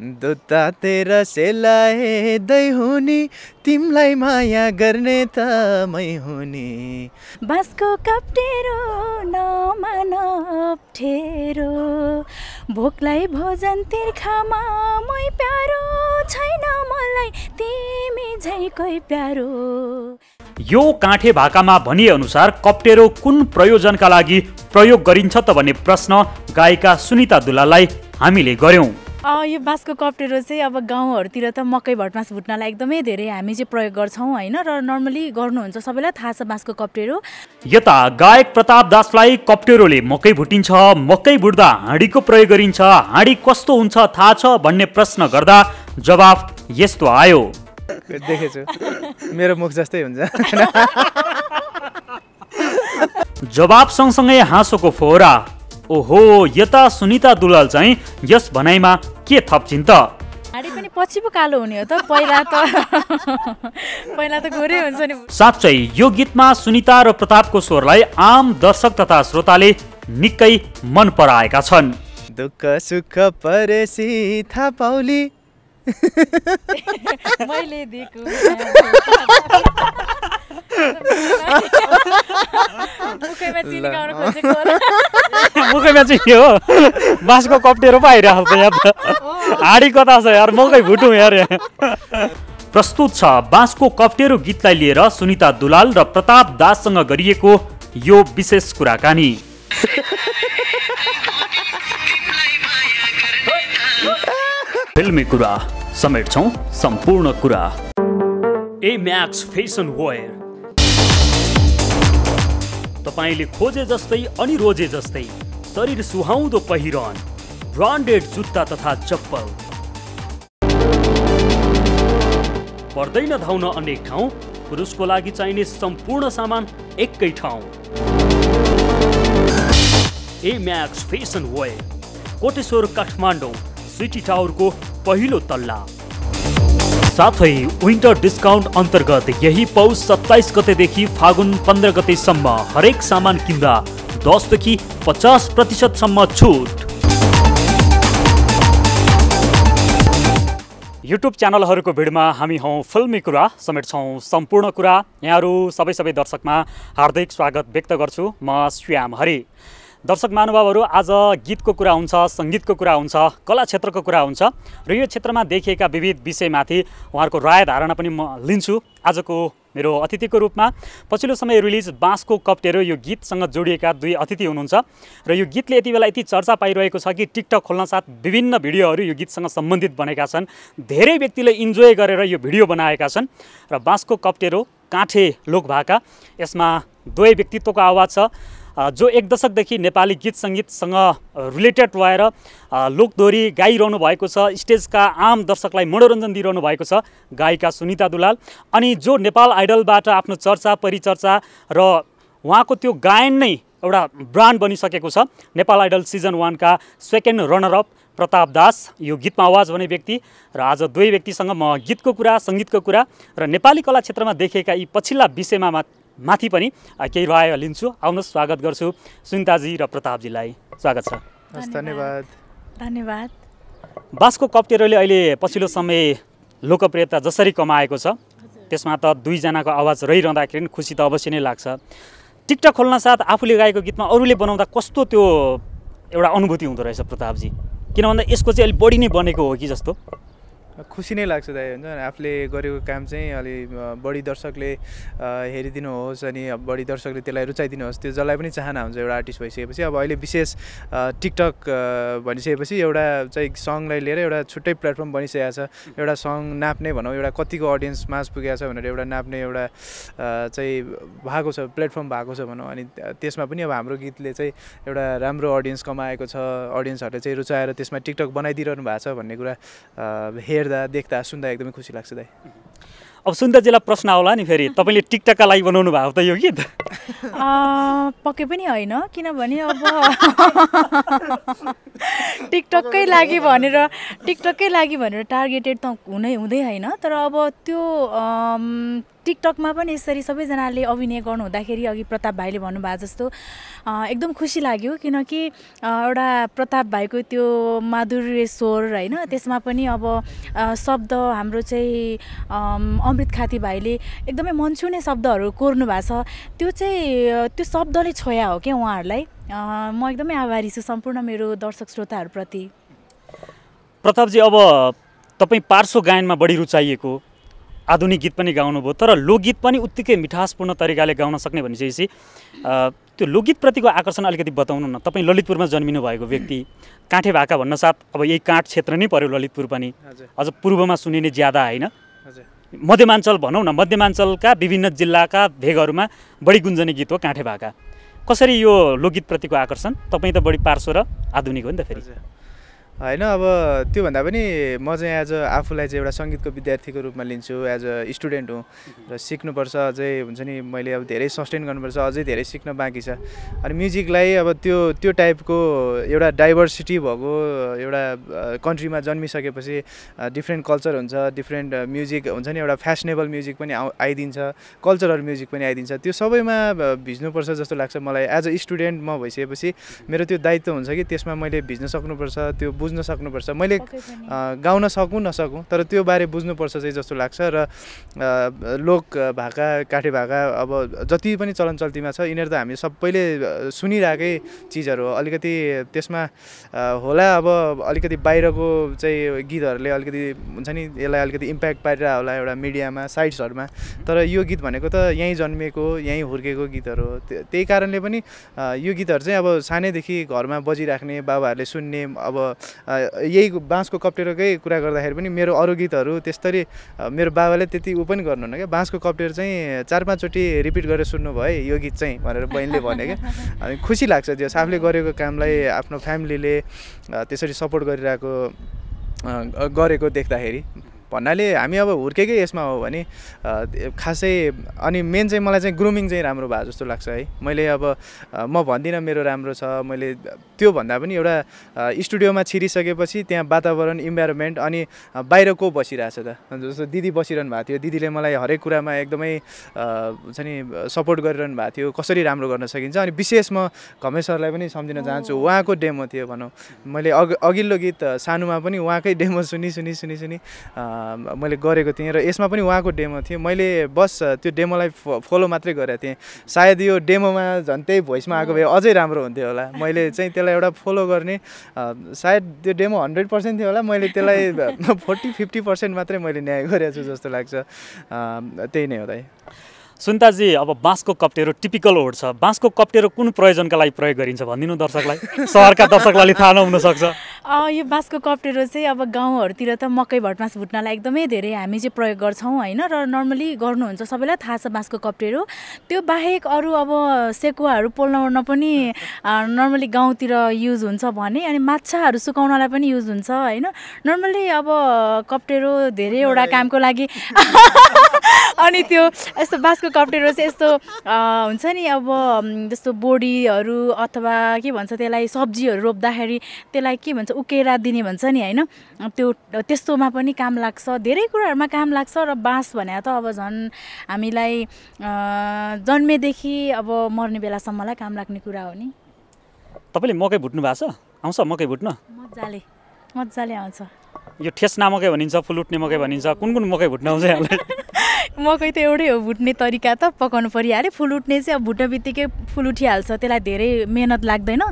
दुत्ता तेरा सेलाए दै हुने तिमलाई माया गर्ने त मै हुने बाँसको कप्टेरो नमान अप्ठेरो भोकलाई भोजन तिर्खामा मै प्यारो छैन मलाई तिमी झै कोही प्यारो यो काँठे भाकामा भनिएअनुसार कप्टेरो कुन प्रयोजनका लागि प्रयोग गरिन्छ त भन्ने प्रश्न गायिका सुनिता दुलालाई हामीले गऱ्यौँ यो बाँसको कप्टेरो चाहिँ अब गाउँहरूतिर त मकै भटमास भुट्नलाई एकदमै धेरै हामी चाहिँ प्रयोग गर्छौँ होइन र नर्मली गर्नुहुन्छ सबैलाई थाहा छ बाँसको कप्टेरो यता गायक प्रताप दासलाई कप्टेरोले मकै भुटिन्छ मकै भुट्दा हाँडीको प्रयोग गरिन्छ हाँडी कस्तो हुन्छ थाहा छ भन्ने प्रश्न गर्दा जवाफ यस्तो आयो देखेछु मेरो मुख जस्तै हुन्छ जवाब सँगसँगै हाँसोको फोहोरा ओहो यता सुनिता दुलाल चाहिँ यस भनाइमा के थप्छिन् त हाँडी पनि पछि पो कालो हुने हो त पहिला त पहिला त गोरै हुन्छ नि साँच्चै यो गीतमा सुनिता र प्रतापको स्वरलाई आम दर्शक तथा श्रोताले निकै मन पराएका छन् दुःख सुख परेसी थाहा पाउली मैले दिएको मुखैमा चाहिँ हो बाँसको कप्टेरो पो आइरहेको यहाँ त हाडी कता छ यार मकै भुटौँ यार प्रस्तुत छ बाँसको कप्टेरो गीतलाई लिएर सुनिता दुलाल र प्रताप दाससँग गरिएको यो विशेष कुराकानी फिल्मी कुरा समेट्छौँ सम्पूर्ण कुरा ए म्याक्स फेसन वेयर तपाईँले खोजे जस्तै अनि रोजे जस्तै शरीर सुहाउँदो पहिरन ब्रान्डेड जुत्ता तथा चप्पल पर्दैन धाउन अनेक ठाउँ पुरुषको लागि चाहिने सम्पूर्ण सामान एकै ठाउँ A Max fashion wear Koteshwor Kathmandu city टावरको पहिलो तल्ला साथै विन्टर डिस्काउन्ट अन्तर्गत यही पौष सत्ताइस गतेदेखि फागुन पन्ध्र गतेसम्म हरेक सामान किन्दा दसदेखि पचास प्रतिशतसम्म छुट युट्युब च्यानलहरूको भिडमा हामी हौँ फिल्मी कुरा समेट्छौँ सम्पूर्ण कुरा यहाँहरू सबै सबै दर्शकमा हार्दिक स्वागत व्यक्त गर्छु म श्याम हरि दर्शक महानुभावहरू आज गीतको कुरा हुन्छ सङ्गीतको कुरा हुन्छ कला क्षेत्रको कुरा हुन्छ र यो क्षेत्रमा देखिएका विविध विषयमाथि उहाँहरूको राय धारणा पनि म लिन्छु आजको मेरो अतिथिको रूपमा पछिल्लो समय रिलिज बाँसको कप्टेरो यो गीतसँग जोडिएका दुई अतिथि हुनुहुन्छ र यो गीतले यति बेला यति चर्चा पाइरहेको छ कि टिकटक खोल्न साथ विभिन्न भिडियोहरू यो गीतसँग सम्बन्धित बनेका छन् धेरै व्यक्तिले इन्जोय गरेर यो भिडियो बनाएका छन् र बाँसको कप्टेरो काँठे लोकभाका यसमा दुवै व्यक्तित्वको आवाज छ जो एक दशकदेखि नेपाली गीत सङ्गीतसँग रिलेटेड रहेर लोकदोरी गाइरहनु भएको छ स्टेजका आम दर्शकलाई मनोरञ्जन दिइरहनु भएको छ गायिका सुनिता दुलाल अनि जो नेपाल आइडलबाट आफ्नो चर्चा परिचर्चा र उहाँको त्यो गायन नै एउटा ब्रान्ड बनिसकेको छ नेपाल आइडल सिजन वानका सेकेन्ड रनरअप प्रताप दास यो गीतमा आवाज भने व्यक्ति र आज दुवै व्यक्तिसँग म गीतको कुरा सङ्गीतको कुरा र नेपाली कला क्षेत्रमा देखेका यी पछिल्ला विषयमा माथि पनि केही राय लिन्छु आउनुहोस् स्वागत गर्छु सुनिताजी र प्रतापजीलाई स्वागत छ धन्यवाद धन्यवाद बाँसको कप्टेरोले अहिले पछिल्लो समय लोकप्रियता जसरी कमाएको छ त्यसमा त दुईजनाको आवाज रहिरहँदाखेरि पनि खुसी त अवश्य नै लाग्छ टिकटक खोल्न साथ आफूले गाएको गीतमा अरूले बनाउँदा कस्तो त्यो एउटा अनुभूति हुँदो रहेछ प्रतापजी किन भन्दा यसको चाहिँ अलिक बढी नै बनेको हो कि जस्तो खुसी नै लाग्छ दाइ हुन्छ आफूले गरेको काम चाहिँ अलि बढी दर्शकले हेरिदिनुहोस् अनि बढी दर्शकले त्यसलाई रुचाइदिनुहोस् त्यो जसलाई पनि चाहना हुन्छ एउटा आर्टिस्ट भइसकेपछि अब अहिले विशेष टिकटक भनिसकेपछि एउटा चाहिँ सङलाई लिएर एउटा छुट्टै प्लेटफर्म बनिसकेको छ एउटा सङ नाप्ने भनौँ एउटा कतिको अडियन्स माझ पुगेको छ भनेर एउटा नाप्ने एउटा चाहिँ भएको छ प्लेटफर्म भएको छ भनौँ अनि त्यसमा पनि अब हाम्रो गीतले चाहिँ एउटा राम्रो अडियन्स कमाएको छ अडियन्सहरूले चाहिँ रुचाएर त्यसमा टिकटक बनाइदिइरहनु भएको छ भन्ने कुरा हेर हेर्दा देख्दा सुन्दा एकदमै खुसी लाग्छ दाइ अब सुन्दा सुन्दरजीलाई प्रश्न आउला नि फेरि तपाईँले टिकटकका लागि बनाउनु भएको त यो गीत पक्कै पनि होइन किनभने अब टिकटकै लागि भनेर टिकटकै लागि भनेर टार्गेटेड त हुनै हुँदै होइन तर अब त्यो टिकटकमा पनि यसरी सबैजनाले अभिनय गर्नुहुँदाखेरि अघि प्रताप भाइले भन्नुभएको जस्तो एकदम खुसी लाग्यो किनकि एउटा प्रताप भाइको त्यो माधुर्य स्वर होइन त्यसमा पनि अब शब्द हाम्रो चाहिँ अमृत खाती भाइले एकदमै मन छुने शब्दहरू कोर्नु भएको छ त्यो चाहिँ त्यो शब्दले छोया हो क्या उहाँहरूलाई म एकदमै आभारी छु सम्पूर्ण मेरो दर्शक श्रोताहरूप्रति प्रतापजी अब तपाईँ पार्श्व गायनमा बढी रुचाइएको आधुनिक गीत पनि गाउनुभयो तर लोकगीत पनि उत्तिकै मिठासपूर्ण तरिकाले गाउन सक्ने भनिसकेपछि त्यो लोकगीतप्रतिको आकर्षण अलिकति बताउनु न तपाईँ ललितपुरमा जन्मिनु भएको व्यक्ति काँठे भाका भन्नसाथ अब यही काँठ क्षेत्र नै पऱ्यो ललितपुर पनि अझ पूर्वमा सुनिने ज्यादा होइन मध्यमाञ्चल भनौँ न मध्यमाञ्चलका विभिन्न जिल्लाका भेगहरूमा बढी गुन्जने गीत हो काँठे भाका कसरी यो लोकगीतप्रतिको आकर्षण तपाईँ त बढी पार्श्व र आधुनिक हो नि त फेरि होइन अब त्योभन्दा पनि म चाहिँ एज अ आफूलाई चाहिँ एउटा सङ्गीतको विद्यार्थीको रूपमा लिन्छु एज अ स्टुडेन्ट हुँ र सिक्नुपर्छ अझै हुन्छ नि मैले अब धेरै सस्टेन गर्नुपर्छ अझै धेरै सिक्न बाँकी छ अनि म्युजिकलाई अब त्यो त्यो टाइपको एउटा डाइभर्सिटी भएको एउटा कन्ट्रीमा जन्मिसकेपछि डिफ्रेन्ट कल्चर हुन्छ डिफ्रेन्ट म्युजिक हुन्छ नि एउटा फेसनेबल म्युजिक पनि आउ आइदिन्छ कल्चरल म्युजिक पनि आइदिन्छ त्यो सबैमा भिज्नुपर्छ जस्तो लाग्छ मलाई एज अ स्टुडेन्ट म भइसकेपछि मेरो त्यो दायित्व हुन्छ कि त्यसमा मैले भिज्न सक्नुपर्छ त्यो बुझ्न सक्नुपर्छ मैले गाउन सकौँ नसकौँ तर त्यो बारे बुझ्नुपर्छ चाहिँ जस्तो लाग्छ र लोक भाका काठे भाका अब जति पनि चलन चल्तीमा छ यिनीहरू त हामी सबैले सुनिरहेकै चिजहरू हो अलिकति त्यसमा होला अब अलिकति बाहिरको चाहिँ गीतहरूले अलिकति हुन्छ नि यसलाई अलिकति इम्प्याक्ट पारिरह होला एउटा मिडियामा साइट्सहरूमा तर यो गीत भनेको त यहीँ जन्मिएको यहीँ हुर्केको गीतहरू हो त्यही कारणले पनि यो गीतहरू चाहिँ अब सानैदेखि घरमा बजिराख्ने बाबाहरूले सुन्ने अब यही बाँसको कप्टेरोकै कुरा गर्दाखेरि पनि मेरो अरू गीतहरू त्यस्तरी मेरो बाबाले त्यति ऊ पनि गर्नुहुन्न क्या बाँसको कप्टेरो चाहिँ चार पाँचचोटि रिपिट गरेर सुन्नु भयो यो गीत चाहिँ भनेर बहिनीले भने क्या अनि खुसी लाग्छ त्यो आफूले गरेको कामलाई आफ्नो फ्यामिलीले त्यसरी सपोर्ट गरिरहेको गरेको देख्दाखेरि भन्नाले हामी अब हुर्केकै यसमा हो भने खासै अनि मेन चाहिँ मलाई चाहिँ ग्रुमिङ चाहिँ राम्रो भएको जस्तो लाग्छ है मैले अब म भन्दिनँ मेरो राम्रो छ मैले त्योभन्दा पनि एउटा स्टुडियोमा छिरिसकेपछि त्यहाँ वातावरण इन्भाइरोमेन्ट अनि बाहिर को बसिरहेछ त जस्तो दिदी बसिरहनु भएको थियो दिदीले मलाई हरेक कुरामा एकदमै हुन्छ नि सपोर्ट गरिरहनु भएको थियो कसरी राम्रो गर्न सकिन्छ अनि विशेष म घमेश्वरलाई पनि सम्झिन चाहन्छु उहाँको डेमो थियो भनौँ मैले अघि अघिल्लो गीत सानोमा पनि उहाँकै डेमो सुनि सुनि सुनि सुनि मैले गरेको थिएँ र यसमा पनि उहाँको डेमो थियो मैले बस त्यो डेमोलाई फलो मात्रै गरेको थिएँ सायद यो डेमोमा झन् त्यही भोइसमा आएको भए अझै राम्रो हुन्थ्यो होला मैले चाहिँ त्यसलाई एउटा फलो गर्ने सायद त्यो डेमो हन्ड्रेड पर्सेन्ट थियो होला मैले त्यसलाई फोर्टी फिफ्टी पर्सेन्ट मात्रै मैले न्याय गरेको छु जस्तो लाग्छ त्यही नै हो दाइ सुन्ताजी अब बाँसको कप्टेरो टिपिकल होड छ बाँसको कप्टेरो कुन प्रयोजनका लागि प्रयोग गरिन्छ भनिदिनु दर्शकलाई सहरका दर्शकलाई थाहा नहुनसक्छ यो बाँसको कप्टेरो चाहिँ अब गाउँहरूतिर त मकै भटमास भुट्नलाई एकदमै धेरै हामी चाहिँ प्रयोग गर्छौँ होइन र नर्मली गर्नुहुन्छ सबैलाई थाहा छ बाँसको कप्टेरो त्यो बाहेक अरू अब सेकुवाहरू पोल्न ओर्न पनि नर्मली गाउँतिर युज हुन्छ भने अनि माछाहरू सुकाउनलाई पनि युज हुन्छ होइन नर्मली अब कप्टेरो धेरैवटा कामको लागि अनि त्यो यस्तो बाँसको कप्टेरो चाहिँ यस्तो हुन्छ नि अब जस्तो बोडीहरू अथवा के भन्छ त्यसलाई सब्जीहरू रोप्दाखेरि त्यसलाई के भन्छ उकेर दिने भन्छ नि होइन त्यो त्यस्तोमा पनि काम लाग्छ धेरै कुराहरूमा काम लाग्छ र बाँस भने त अब झन् हामीलाई जन्मेदेखि अब मर्ने बेलासम्मलाई काम लाग्ने कुरा हो नि तपाईँले मकै भुट्नु भएको छ आउँछ मकै भुट्न मजाले मजाले आउँछ यो ठेस्ना मकै भनिन्छ फुलुट्ने मकै भनिन्छ कुन कुन मकै भुट्न आउँछ यहाँलाई मकै त एउटै हो भुट्ने तरिका त पकाउनु परिहाल्यो फुल उठ्ने चाहिँ अब भुट्ने बित्तिकै फुल उठिहाल्छ त्यसलाई धेरै मेहनत लाग्दैन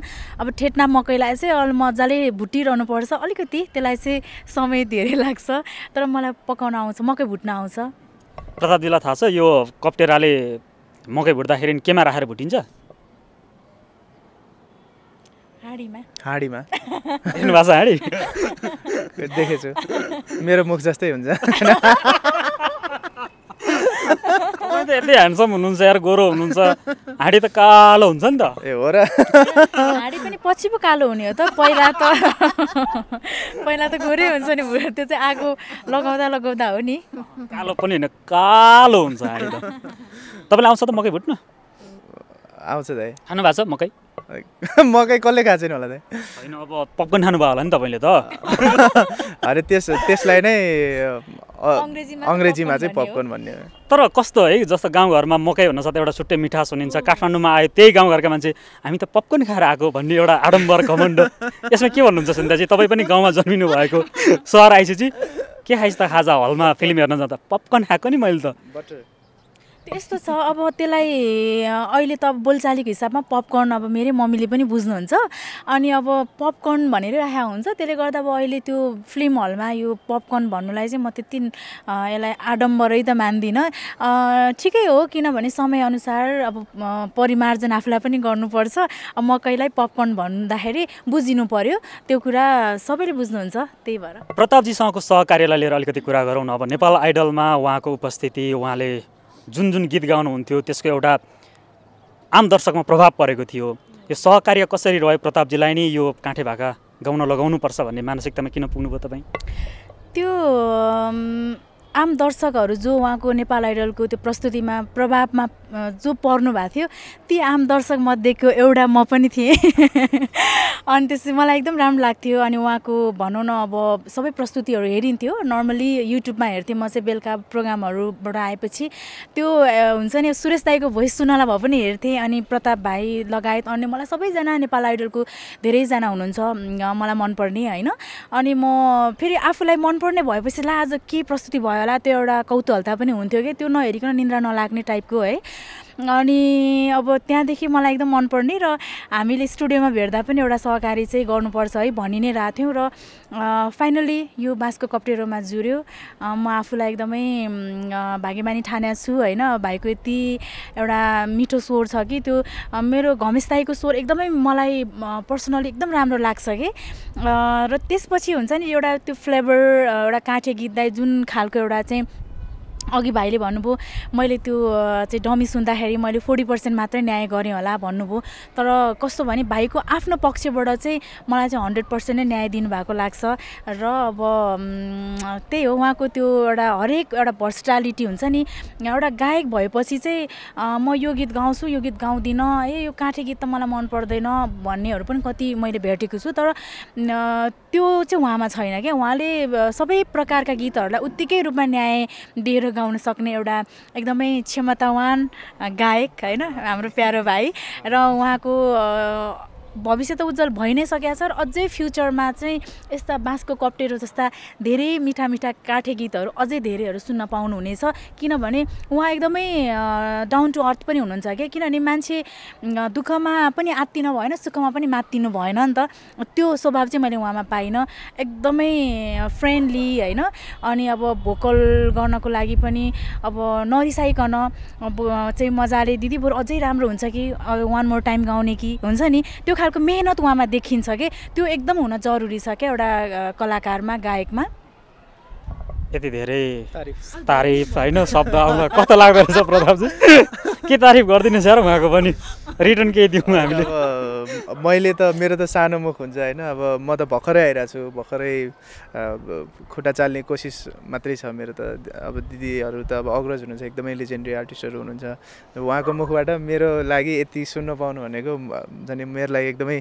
अब ठेट्ना मकैलाई चाहिँ अल मजाले भुटिरहनु पर्छ अलिकति त्यसलाई चाहिँ समय धेरै लाग्छ तर मलाई पकाउन आउँछ मकै भुट्न आउँछ प्रतापजीलाई थाहा छ यो कप्टेराले मकै भुट्दाखेरि केमा राखेर भुटिन्छ हाँडीमा देखेछु मेरो मुख जस्तै हुन्छ त यति ह्यान्डसम हुनुहुन्छ यार गोरो हुनुहुन्छ हाँडी त कालो हुन्छ नि त ए हो र हाँडी पनि पछि पो कालो हुने हो त पहिला त पहिला त गोरै हुन्छ नि त्यो चाहिँ आगो लगाउँदा लगाउँदा हो नि कालो पनि होइन कालो हुन्छ हाँडी त तपाईँलाई आउँछ त मकै भुट्न आउँछ दाइ खानु भएको छ मकै मकै कसले खाएको छैन होला दाइ होइन अब पपकन खानुभयो होला नि तपाईँले त अरे त्यस त्यसलाई नै अङ्ग्रेजीमा चाहिँ पपकर्न भन्ने हो तर कस्तो है जस्तो गाउँघरमा मकै हुनसाथ एउटा छुट्टै मिठास हुनुहुन्छ काठमाडौँमा आयो त्यही गाउँघरका मान्छे हामी त पपकर्न खाएर आएको भन्ने एउटा आडम्बर घमण्ड यसमा के भन्नुहुन्छ सुन्दाजी तपाईँ पनि गाउँमा जन्मिनु भएको सहर आइसकेपछि के खाइस् त खाजा हलमा फिल्म हेर्न जाँदा पपकर्न खाएको नि मैले त त्यस्तो छ अब त्यसलाई अहिले त अब बोलचालीको हिसाबमा पपकर्न अब मेरै मम्मीले पनि बुझ्नुहुन्छ अनि अब पपकर्न भनेरै राखेको हुन्छ त्यसले गर्दा अब अहिले त्यो फिल्म हलमा यो पपकर्न भन्नुलाई चाहिँ म त्यति यसलाई आडम्बरै त मान्दिनँ ठिकै हो किनभने समयअनुसार अब परिमार्जन आफूलाई पनि गर्नुपर्छ म मकैलाई पपकर्न भन्दाखेरि बुझिनु पर्यो त्यो कुरा सबैले बुझ्नुहुन्छ त्यही भएर प्रतापजीसँगको सहकार्यलाई लिएर अलिकति कुरा गरौँ न अब नेपाल आइडलमा उहाँको उपस्थिति उहाँले जुन जुन गीत गाउनुहुन्थ्यो त्यसको एउटा आम दर्शकमा प्रभाव परेको थियो यो सहकार्य कसरी रह्यो प्रतापजीलाई नै यो काँठे भाका गाउन लगाउनुपर्छ भन्ने मानसिकतामा किन पुग्नुभयो तपाईँ त्यो आम दर्शकहरू जो उहाँको नेपाल आइडलको त्यो प्रस्तुतिमा प्रभावमा जो पर्नु भएको थियो ती आम दर्शक मध्येको एउटा म पनि थिएँ अनि त्यसपछि मलाई एकदम राम्रो लाग्थ्यो अनि उहाँको भनौँ न अब सबै प्रस्तुतिहरू हेरिन्थ्यो नर्मली युट्युबमा हेर्थेँ म चाहिँ बेलुका प्रोग्रामहरूबाट आएपछि त्यो हुन्छ नि सुरेश दाईको भोइस सुनाला भए पनि हेर्थेँ अनि प्रताप भाइ लगायत अन्य मलाई सबैजना नेपाल आइडलको धेरैजना हुनुहुन्छ मलाई मनपर्ने होइन अनि म फेरि आफूलाई मनपर्ने भएपछि ला आज के प्रस्तुति भयो होला त्यो एउटा कौतूहलता पनि हुन्थ्यो कि त्यो नहेरिकन निन्द्रा नलाग्ने टाइपको है अनि अब त्यहाँदेखि मलाई एकदम मनपर्ने र हामीले स्टुडियोमा भेट्दा पनि एउटा सहकारी चाहिँ गर्नुपर्छ है भनि नै रहेको थियौँ र फाइनल्ली यो बाँसको कप्टेरोमा जुऱ्यो म आफूलाई एकदमै भाग्यमानी ठान्या छु होइन भाइको यति एउटा मिठो स्वर छ कि त्यो मेरो घमिस्ताईको स्वर एकदमै मलाई पर्सनली एकदम राम्रो लाग्छ कि र त्यसपछि हुन्छ नि एउटा त्यो फ्लेभर एउटा काँठे गीतलाई जुन खालको एउटा चाहिँ अघि भाइले भन्नुभयो मैले त्यो चाहिँ डमी सुन्दाखेरि मैले फोर्टी पर्सेन्ट मात्रै न्याय गरेँ होला भन्नुभयो तर कस्तो भने भाइको आफ्नो पक्षबाट चाहिँ मलाई चाहिँ हन्ड्रेड पर्सेन्ट नै न्याय दिनुभएको लाग्छ र अब त्यही हो उहाँको त्यो एउटा हरेक एउटा भर्सटालिटी हुन्छ नि एउटा गायक भएपछि चाहिँ म यो गीत गाउँछु यो गीत गाउँदिनँ ए यो काँठे गीत त मलाई मन पर्दैन भन्नेहरू पनि कति मैले भेटेको छु तर त्यो चाहिँ उहाँमा छैन क्या उहाँले सबै प्रकारका गीतहरूलाई उत्तिकै रूपमा न्याय दिएर गाउन सक्ने एउटा एकदमै क्षमतावान गायक होइन हाम्रो प्यारो भाइ र उहाँको भविष्य त उज्जवल भइ नै सकेको छ र अझै फ्युचरमा चाहिँ यस्ता बाँसको कप्टेरो जस्ता धेरै मिठा मिठा काठे गीतहरू अझै धेरैहरू सुन्न पाउनुहुनेछ किनभने उहाँ एकदमै डाउन टु अर्थ पनि हुनुहुन्छ क्या किनभने मान्छे दुःखमा पनि आत्तिन भएन सुखमा पनि मात्तिनु भएन नि त त्यो स्वभाव चाहिँ मैले उहाँमा पाइनँ एकदमै फ्रेन्डली होइन अनि अब भोकल गर्नको लागि पनि अब नरिसाइकन अब चाहिँ मजाले दिदी बरु अझै राम्रो हुन्छ कि वान मोर टाइम गाउने कि हुन्छ नि त्यो खालको मेहनत उहाँमा देखिन्छ कि त्यो एकदम हुन जरुरी छ क्या एउटा कलाकारमा गायकमा यति धेरै तारिफ होइन शब्द आउँदा कता लाग्दो रहेछ प्रतापजी के तारिफ गरिदिनुहोस् यार उहाँको पनि रिटर्न केही दिउँ हामीले मैले त मेरो त सानो मुख हुन्छ होइन अब म त भर्खरै आइरहेको छु भर्खरै खुट्टा चाल्ने कोसिस मात्रै छ मेरो त अब दिदीहरू त अब अग्रज हुनुहुन्छ एकदमै लेजेन्ड्री आर्टिस्टहरू हुनुहुन्छ उहाँको मुखबाट मेरो लागि यति सुन्न पाउनु भनेको झन् मेरो लागि एकदमै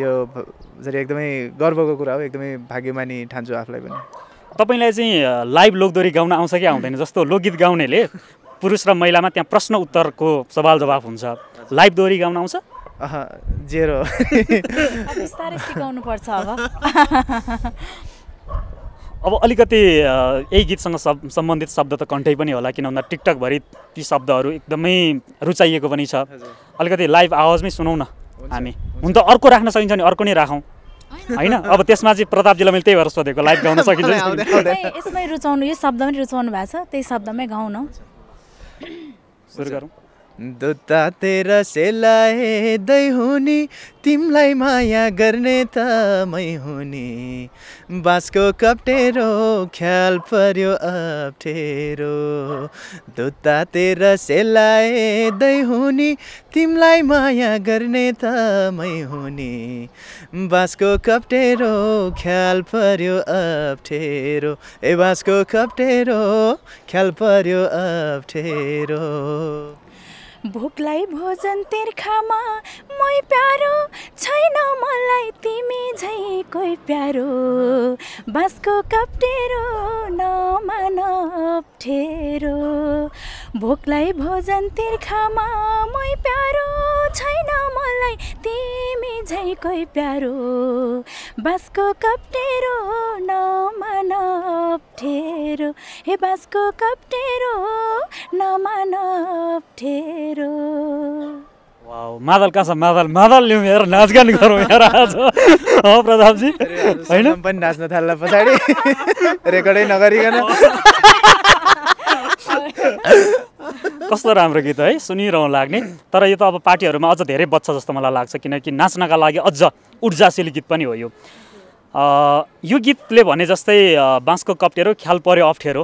यो झन् एकदमै गर्वको कुरा हो एकदमै भाग्यमानी ठान्छु आफूलाई पनि तपाईँलाई चाहिँ लाइभ लोकदोरी गाउन आउँछ कि आउँदैन जस्तो लोकगीत गाउनेले पुरुष र महिलामा त्यहाँ प्रश्न उत्तरको सवाल जवाफ हुन्छ लाइभ दोहोरी गाउन आउँछ जेरो अब अलिकति यही गीतसँग सब सम्बन्धित शब्द त कन्ठै पनि होला किन भन्दा टिकटकभरि ती शब्दहरू एकदमै रुचाइएको पनि छ अलिकति लाइभ आवाजमै सुनौँ न हामी हुन त अर्को राख्न सकिन्छ नि अर्को नै राखौँ होइन अब त्यसमा चाहिँ प्रतापजीलाई मैले त्यही भएर सोधेको लाइभ गाउन सकिन्छ यसमै रुचाउनु यो शब्दमै रुचाउनु भएको छ त्यही शब्दमै गाउँ Sırgarım. Pues दुत्ता तेरा दै हुने तिमलाई माया गर्ने त मै हुने बाँसको कप्टेरो ख्याल पर्यो अप्ठेरो दुत्ता तेरा दै हुने तिमलाई माया गर्ने त मै हुने बाँसको कप्टेरो ख्याल पर्यो अप्ठेरो ए बाँसको कप्टेरो ख्याल पर्यो अप्ठेरो भोकलाई भोजन तिर्खामा मै प्यारो छैन मलाई तिमी झै कोही प्यारो बाँसको कप्टेरो नमान अप्ठेरो भोकलाई भोजन तिर्खामा मै प्यारो छैन मलाई तिमी झै कोही प्यारो बाँसको कप्टेरो नमान ठेरो हे बाँसको कप्टेरो नमान अप्ठेरो मेरो मादल कहाँ छ मादल मादल ल्याउँ यहाँ नाचगान गरौँ यहाँ आज हो प्रतापजी होइन पनि नाच्न थाल्ला पछाडि रेकर्डै नगरिकन कस्तो राम्रो गीत है सुनिरहँ लाग्ने तर यो त अब पार्टीहरूमा अझ धेरै बच्छ जस्तो मलाई लाग्छ किनकि नाच्नका लागि अझ ऊर्जाशील गीत पनि हो यो यो गीतले भने जस्तै बाँसको कप्टेरो ख्याल पऱ्यो अप्ठ्यारो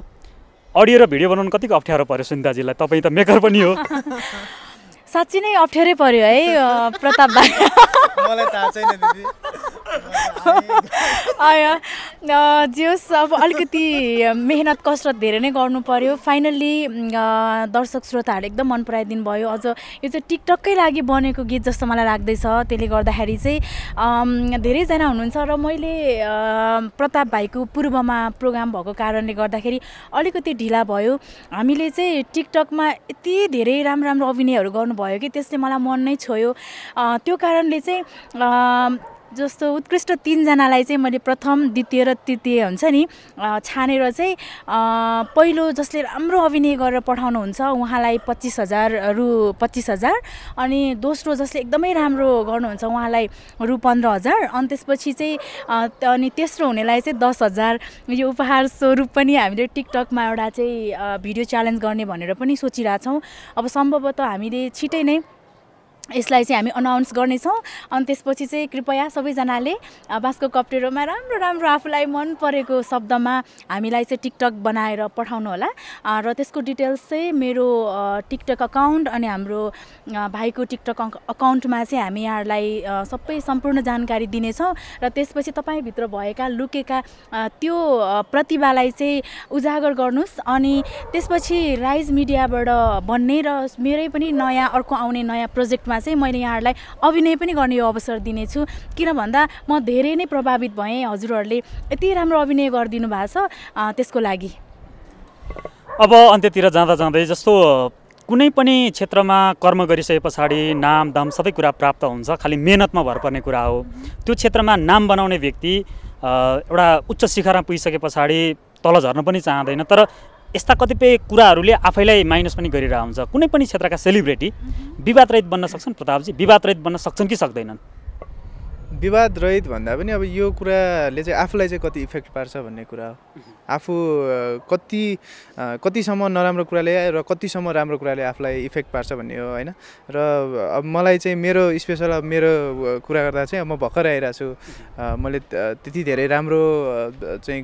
अडियो र भिडियो बनाउनु कतिको अप्ठ्यारो पऱ्यो सुनिताजीलाई तपाईँ त मेकर पनि हो साँच्ची नै अप्ठ्यारै पऱ्यो है प्रताप भाइ जियोस् अब अलिकति मेहनत कसरत धेरै नै गर्नु पर्यो फाइनल्ली दर्शक श्रोताहरूले एकदम मन पराइदिनु भयो अझ यो चाहिँ टिकटकै लागि बनेको गीत जस्तो मलाई लाग्दैछ त्यसले गर्दाखेरि चाहिँ धेरैजना हुनुहुन्छ र मैले प्रताप भाइको पूर्वमा प्रोग्राम भएको कारणले गर्दाखेरि अलिकति ढिला भयो हामीले चाहिँ टिकटकमा यति धेरै राम्रो राम्रो अभिनयहरू गर्नुभयो कि त्यसले मलाई मन नै छोयो त्यो कारणले चाहिँ जस्तो उत्कृष्ट तिनजनालाई चाहिँ मैले प्रथम द्वितीय र तृतीय हुन्छ नि छानेर चाहिँ पहिलो जसले राम्रो अभिनय गरेर पठाउनुहुन्छ उहाँलाई पच्चिस हजार रु पच्चिस हजार अनि दोस्रो जसले एकदमै राम्रो गर्नुहुन्छ उहाँलाई रु पन्ध्र हजार अनि त्यसपछि चाहिँ अनि तेस्रो हुनेलाई चाहिँ दस हजार यो उपहार स्वरूप पनि हामीले टिकटकमा एउटा चाहिँ भिडियो च्यालेन्ज गर्ने भनेर पनि सोचिरहेछौँ अब सम्भवतः हामीले छिटै नै यसलाई चाहिँ हामी अनाउन्स गर्नेछौँ अनि त्यसपछि चाहिँ कृपया सबैजनाले बाँसको कप्टेरोमा राम्रो राम्रो आफूलाई मन परेको शब्दमा हामीलाई चाहिँ टिकटक बनाएर पठाउनु होला र त्यसको डिटेल्स चाहिँ मेरो टिकटक अकाउन्ट अनि हाम्रो भाइको टिकटक अकाउन्टमा चाहिँ हामी यहाँहरूलाई सबै सम्पूर्ण जानकारी दिनेछौँ र त्यसपछि तपाईँभित्र भएका लुकेका त्यो प्रतिभालाई चाहिँ उजागर गर्नुहोस् अनि त्यसपछि राइज मिडियाबाट भन्ने र मेरै पनि नयाँ अर्को आउने नयाँ प्रोजेक्टमा चाहिँ मैले यहाँहरूलाई अभिनय पनि गर्ने यो अवसर दिनेछु किन भन्दा म धेरै नै प्रभावित भएँ हजुरहरूले यति राम्रो अभिनय गरिदिनु भएको छ त्यसको लागि अब अन्त्यतिर जाँदा जाँदै जस्तो कुनै पनि क्षेत्रमा कर्म गरिसके पछाडि नाम दाम सबै कुरा प्राप्त हुन्छ खालि मेहनतमा भर पर्ने कुरा हो त्यो क्षेत्रमा नाम बनाउने व्यक्ति एउटा उच्च शिखरमा पुगिसके पछाडि तल झर्न पनि चाहँदैन तर यस्ता कतिपय कुराहरूले आफैलाई माइनस पनि गरेर हुन्छ कुनै पनि क्षेत्रका सेलिब्रेटी विवादरहित बन्न सक्छन् प्रतापजी विवादरहित बन्न सक्छन् कि सक्दैनन् विवादरहित भन्दा पनि अब यो कुराले चाहिँ आफूलाई चाहिँ कति इफेक्ट पार्छ भन्ने कुरा हो आफू कति कतिसम्म नराम्रो कुराले र कतिसम्म राम्रो कुराले आफूलाई इफेक्ट पार्छ भन्ने हो होइन र अब मलाई चाहिँ मेरो स्पेसल अब मेरो कुरा गर्दा चाहिँ अब म भर्खर आइरहेको छु मैले त्यति धेरै राम्रो चाहिँ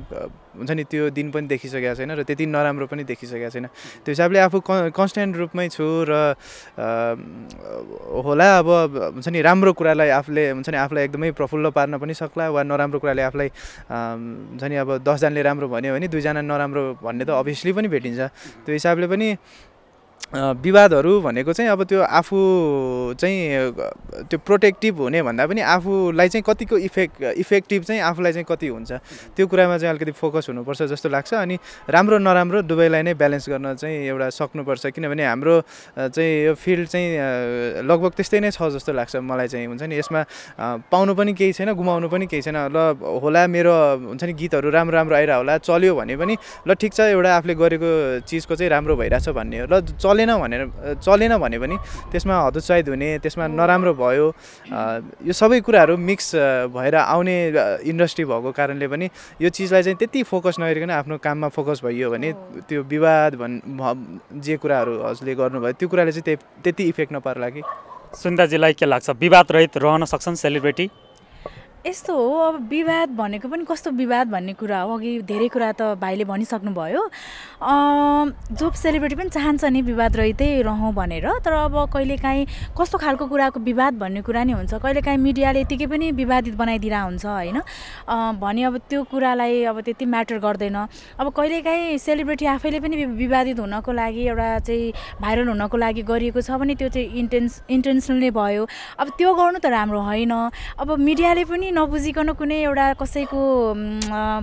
हुन्छ नि त्यो दिन पनि देखिसकेको छैन र त्यति नराम्रो पनि देखिसकेको छैन त्यो हिसाबले आफू कन्सटेन्ट रूपमै छु र होला अब हुन्छ नि राम्रो कुरालाई आफूले हुन्छ नि आफूलाई एकदमै प्रफुल्ल पार्न पनि सक्ला वा नराम्रो कुराले आफूलाई हुन्छ नि अब दसजनाले राम्रो भन्यो भने दुईजना नराम्रो भन्ने त अभियसली पनि भेटिन्छ त्यो हिसाबले पनि विवादहरू भनेको चाहिँ अब त्यो आफू चाहिँ त्यो प्रोटेक्टिभ हुने भन्दा पनि आफूलाई चाहिँ कतिको इफेक्ट इफेक्टिभ चाहिँ आफूलाई चाहिँ कति हुन्छ त्यो कुरामा चाहिँ अलिकति फोकस हुनुपर्छ जस्तो लाग्छ अनि राम्रो नराम्रो दुवैलाई नै ब्यालेन्स गर्न चाहिँ एउटा सक्नुपर्छ किनभने हाम्रो चाहिँ यो फिल्ड चाहिँ लगभग त्यस्तै नै छ जस्तो लाग्छ मलाई चाहिँ हुन्छ नि यसमा पाउनु पनि केही छैन गुमाउनु पनि केही छैन ल होला मेरो हुन्छ नि गीतहरू राम्रो राम्रो आइरह होला चल्यो भने पनि ल ठिक छ एउटा आफूले गरेको चिजको चाहिँ राम्रो भइरहेछ भन्ने हो ल चलेन भनेर चलेन भने पनि त्यसमा हतोत्साहित हुने त्यसमा नराम्रो भयो यो सबै कुराहरू मिक्स भएर आउने इन्डस्ट्री भएको कारणले पनि यो चिजलाई चाहिँ त्यति फोकस नगरिकन आफ्नो काममा फोकस भइयो भने त्यो विवाद भन् जे कुराहरू हजुरले गर्नुभयो त्यो कुराले चाहिँ त्यति इफेक्ट नपर्ला कि सुन्दाजीलाई के लाग्छ विवाद रहित रहन सक्छन् सेलिब्रेटी यस्तो हो अब विवाद भनेको पनि कस्तो विवाद भन्ने कुरा हो अघि धेरै कुरा त भाइले भनिसक्नुभयो जो सेलिब्रेटी पनि चाहन्छ नि विवाद रहितै रहँ भनेर तर अब कहिलेकाहीँ कस्तो खालको कुराको विवाद भन्ने कुरा नै हुन्छ कहिलेकाहीँ मिडियाले यतिकै पनि विवादित बनाइदिरह हुन्छ होइन भने अब त्यो कुरालाई अब त्यति म्याटर गर्दैन अब कहिलेकाहीँ सेलिब्रेटी आफैले पनि विवादित हुनको लागि एउटा चाहिँ भाइरल हुनको लागि गरिएको छ भने त्यो चाहिँ इन्टेन्स इन्टेन्सनल नै भयो अब त्यो गर्नु त राम्रो होइन अब मिडियाले पनि नबुझिकन कुनै एउटा कसैको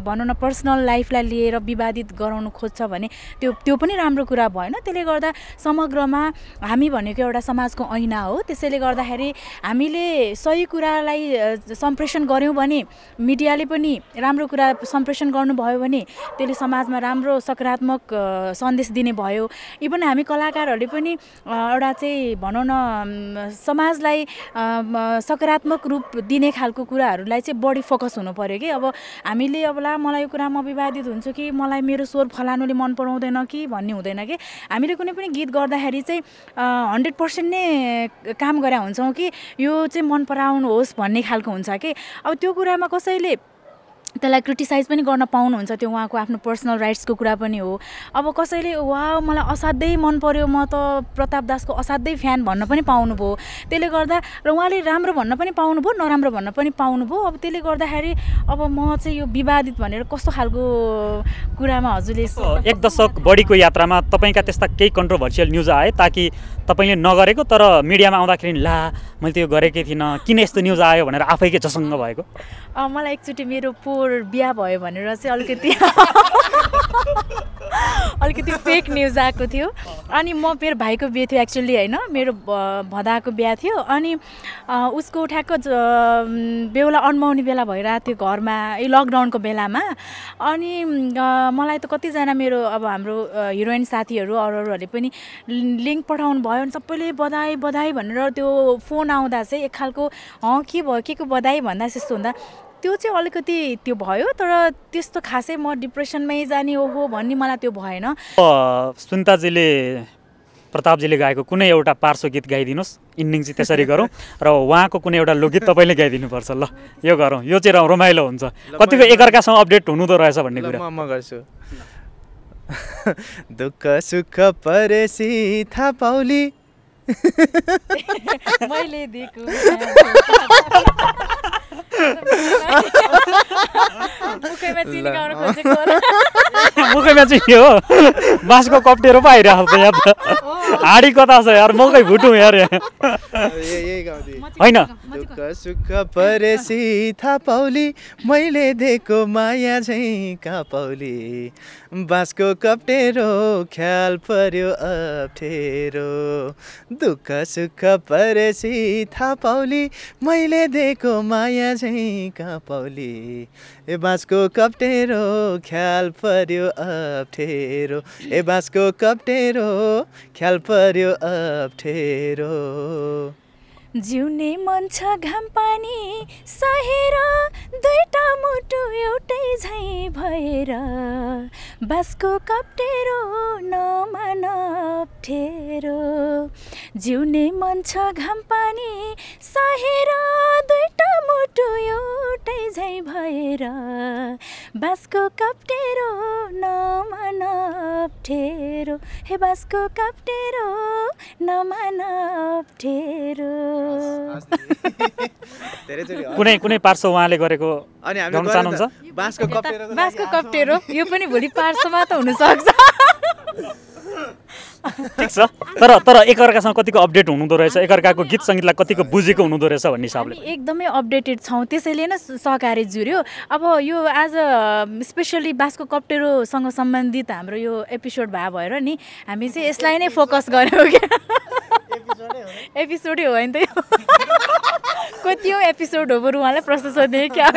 भनौँ न पर्सनल लाइफलाई लिएर विवादित गराउनु खोज्छ भने त्यो त्यो पनि राम्रो कुरा भएन त्यसले गर्दा समग्रमा हामी भनेको एउटा समाजको ऐना हो त्यसैले गर्दाखेरि हामीले सही कुरालाई सम्प्रेषण गऱ्यौँ भने मिडियाले पनि राम्रो कुरा सम्प्रेषण गर्नुभयो भने त्यसले समाजमा राम्रो सकारात्मक सन्देश दिने भयो इभन हामी कलाकारहरूले पनि एउटा चाहिँ भनौँ न समाजलाई सकारात्मक रूप दिने खालको कुराहरू कुराहरूलाई चाहिँ बढी फोकस हुनु पऱ्यो कि अब हामीले अब ला मलाई यो कुरा म विवादित हुन्छु कि मलाई मेरो स्वर फलानुले मन पराउँदैन कि भन्ने हुँदैन कि हामीले कुनै पनि गीत गर्दाखेरि चाहिँ हन्ड्रेड पर्सेन्ट नै काम गरे हुन्छौँ कि यो चाहिँ मन पराउनुहोस् भन्ने खालको हुन्छ कि अब त्यो कुरामा कसैले त्यसलाई क्रिटिसाइज पनि गर्न पाउनुहुन्छ त्यो उहाँको आफ्नो पर्सनल राइट्सको कुरा पनि हो अब कसैले वा मलाई असाध्यै मन पऱ्यो म त प्रताप दासको असाध्यै फ्यान भन्न पनि पाउनुभयो त्यसले गर्दा र उहाँले राम्रो भन्न पनि पाउनुभयो नराम्रो भन्न पनि पाउनुभयो अब त्यसले गर्दाखेरि अब म चाहिँ यो विवादित भनेर कस्तो खालको कुरामा हजुरले एक दशक बढीको यात्रामा तपाईँका त्यस्ता केही कन्ट्रोभर्सियल न्युज आए ताकि तपाईँले नगरेको तर मिडियामा आउँदाखेरि ला मैले त्यो गरेकै थिइनँ किन यस्तो न्युज आयो भनेर आफैकै जसङ्ग भएको मलाई एकचोटि मेरो पो बिहा भयो भनेर चाहिँ अलिकति अलिकति फेक न्युज आएको थियो अनि म मेरो भाइको बिहे थियो एक्चुली होइन मेरो भदाको बिहा थियो अनि उसको उठाएको बेहुला अन्माउने बेला भइरहेको थियो घरमा ए लकडाउनको बेलामा अनि मलाई त कतिजना मेरो अब हाम्रो हिरोइन साथीहरू अरू अरूहरूले पनि लिङ्क पठाउनु भयो अनि सबैले बधाई बधाई भनेर त्यो फोन आउँदा चाहिँ एक खालको के भयो के को बधाई भन्दा त्यस्तो हुँदा त्यो चाहिँ अलिकति त्यो भयो तर त्यस्तो खासै म डिप्रेसनमै जाने हो भन्ने मलाई त्यो भएन सुन्ताजीले प्रतापजीले गाएको कुनै एउटा पार्श्व गीत गाइदिनुहोस् इन्डिङ चाहिँ त्यसरी गरौँ र उहाँको कुनै एउटा लोकगीत तपाईँले गाइदिनुपर्छ ल यो गरौँ यो चाहिँ रमाइलो हुन्छ कतिको एकअर्कासँग अपडेट हुनुहुँदो रहेछ भन्ने कुरा म गर्छु दुःख सुख परेसी थाहा पाउली मैले दिएको चाहिँ के हो बाँसको कप्टेरो पो आइरहेको छ यहाँ त हाडी कता छ यार मकै भुटौँ यार होइन दुःख सुख परेसी थापाउली मैले दिएको माया झैँ कापाउली बाँसको कप्टेरो ख्याल पर्यो अप्ठेरो दुःख सुख परेसी थाहा पाउली मैले दिएको माया चाहिँ कहाँ पाउली ए बाँसको कप्टेरो ख्याल पर्यो अप्ठेरो ए बाँसको कप्टेरो ख्याल पर्यो अप्ठेरो जिउने मन छ घाम पानी सहेर दुईटा मुटु एउटै झै भएर बाँसको कप्टेरो नमान अप्ठेरो जिउने मन छ घाम पानी सहेर दुइटा मुटु एउटै झै भएर बाँसको कप्टेरो नमान अप्ठ्यारो हे बाँसको कप्टेरो नमान कुनै कुनै पार्श्व उहाँले गरेको कपटेरो बाँसको कप्टेरो यो पनि भोलि पार्श्वमा त हुनसक्छ ठिक छ तर तर एकअर्कासँग कतिको अपडेट हुनुहुँदो रहेछ एकअर्काको गीत सङ्गीतलाई कतिको बुझेको हुनुहुँदो रहेछ भन्ने हिसाबले एकदमै अपडेटेड छौँ त्यसैले नै सहकारी जुर्यो अब यो आज स्पेसली बाँसको कप्टेरोसँग सम्बन्धित हाम्रो यो एपिसोड भए भएर नि हामी चाहिँ यसलाई नै फोकस गऱ्यौँ क्या एपिसोडै हो नि त यो कतिको एपिसोड हो बरु उहाँलाई प्रश्न सोध्ने क्या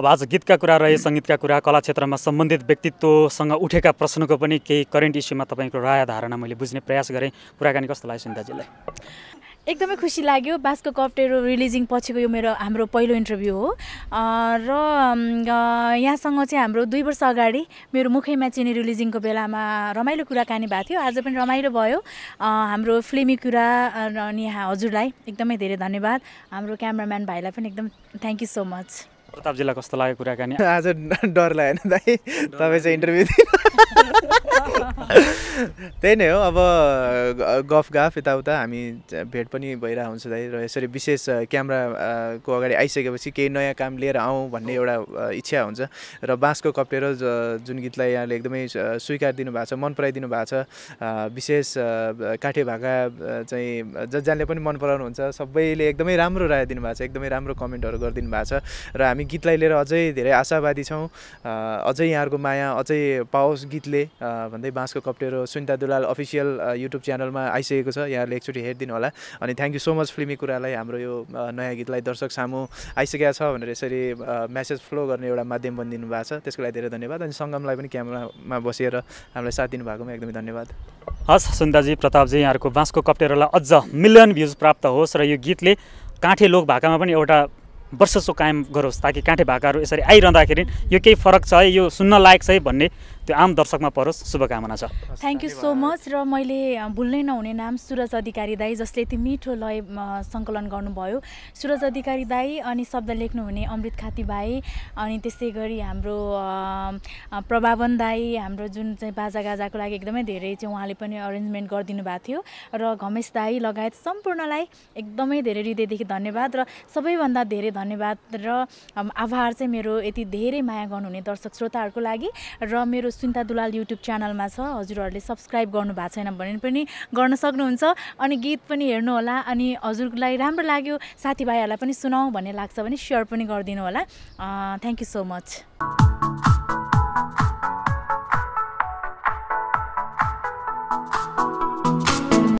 अब आज गीतका कुरा रहे सङ्गीतका कुरा कला क्षेत्रमा सम्बन्धित व्यक्तित्वसँग उठेका प्रश्नको पनि केही करेन्ट इस्युमा तपाईँको राय धारणा मैले बुझ्ने प्रयास गरेँ कुराकानी कस्तो लाग्यो सुन्दाजीलाई एकदमै खुसी लाग्यो बास्क कप्टेरो रिलिजिङ पछिको यो मेरो हाम्रो पहिलो इन्टरभ्यू हो र यहाँसँग चाहिँ हाम्रो दुई वर्ष अगाडि मेरो मुखैमा चिनी रिलिजिङको बेलामा रमाइलो कुराकानी भएको थियो आज पनि रमाइलो भयो हाम्रो फिल्मी कुरा अनि हजुरलाई एकदमै धेरै धन्यवाद हाम्रो क्यामराम्यान भाइलाई पनि एकदम थ्याङ्क यू सो मच प्रतापजीलाई कस्तो लाग्यो कुराकानी आज डर लाग्यो दाइ तपाईँ चाहिँ इन्टरभ्यू दिनु त्यही नै हो अब गफ गफ यताउता हामी भेट पनि भइरहेको हुन्छ दाइ र यसरी विशेष क्यामराको अगाडि आइसकेपछि केही नयाँ काम लिएर आउँ भन्ने एउटा इच्छा हुन्छ र बाँसको कप्टेरो जुन गीतलाई यहाँले एकदमै स्वीकार दिनुभएको छ मन पराइदिनु भएको छ विशेष काठे भाका चाहिँ जसले पनि मन पराउनुहुन्छ सबैले एकदमै राम्रो राय भएको छ एकदमै राम्रो कमेन्टहरू गरिदिनु भएको छ र हामी हामी गीतलाई लिएर अझै धेरै आशावादी छौँ अझै यहाँहरूको माया अझै पाओस् गीतले भन्दै बाँसको कप्टेरो सुनिता दुलाल अफिसियल युट्युब च्यानलमा आइसकेको छ यहाँहरूले एकचोटि हेरिदिनु होला अनि थ्याङ्क यू सो मच फिल्मी कुरालाई हाम्रो यो नयाँ गीतलाई दर्शक सामु आइसकेको छ भनेर यसरी म्यासेज फ्लो गर्ने एउटा माध्यम बनिदिनु भएको छ त्यसको लागि धेरै धन्यवाद अनि सङ्गमलाई पनि क्यामेरामा बसेर हामीलाई साथ दिनुभएकोमा एकदमै धन्यवाद हस् सुन्दाजी प्रतापजी यहाँहरूको बाँसको कप्टेरोलाई अझ मिलियन भ्युज प्राप्त होस् र यो गीतले काँठे लोक भाकामा पनि एउटा वर्षस्व कायम गरोस् ताकि काँठे भाकाहरू यसरी आइरहँदाखेरि यो केही फरक छ है यो सुन्न लायक छ है भन्ने त्यो आम दर्शकमा परोस् शुभकामना छ थ्याङ्क यू सो मच र मैले भुल्नै नहुने नाम सुरज अधिकारी दाई जसले यति मिठो लय सङ्कलन गर्नुभयो सुरज अधिकारी दाई अनि शब्द लेख्नुहुने अमृत खाती भाइ अनि त्यसै गरी हाम्रो प्रभावन दाई हाम्रो जुन चाहिँ बाजागाजाको लागि एकदमै धेरै चाहिँ उहाँले पनि अरेन्जमेन्ट गरिदिनु भएको थियो र घमेश दाई लगायत सम्पूर्णलाई एकदमै धेरै हृदयदेखि धन्यवाद र सबैभन्दा धेरै धन्यवाद र आभार चाहिँ मेरो यति धेरै माया गर्नुहुने दर्शक श्रोताहरूको लागि र मेरो सुन्ता दुलाल युट्युब च्यानलमा छ हजुरहरूले सब्सक्राइब गर्नु भएको छैन भने पनि गर्न सक्नुहुन्छ अनि गीत पनि हेर्नुहोला अनि हजुरलाई राम्रो लाग्यो साथीभाइहरूलाई पनि सुनाऊ भन्ने लाग्छ भने सेयर पनि गरिदिनु होला थ्याङ्क यू सो मच